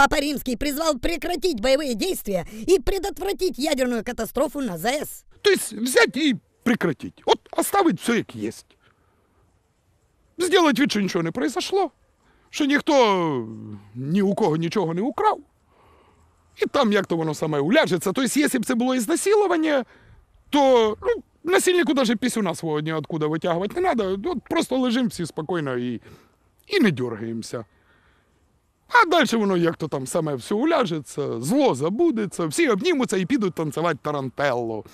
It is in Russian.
Папа Римский призвал прекратить боевые действия и предотвратить ядерную катастрофу на ЗАЭС. То есть взять и прекратить. Вот оставить все как есть. Сделать вид, что ничего не произошло, что никто ни у кого ничего не украл. И там як-то воно саме уляжеться. Тобто, якщо б це было изнасилование, то ну, насильнику даже пісюна свого ніоткуда вытягивать не надо. Вот просто лежим все спокойно и і не дергаемся. А дальше воно як то там саме все уляжеться, зло забудеться, всі обнімуться і підуть танцювати тарантеллу.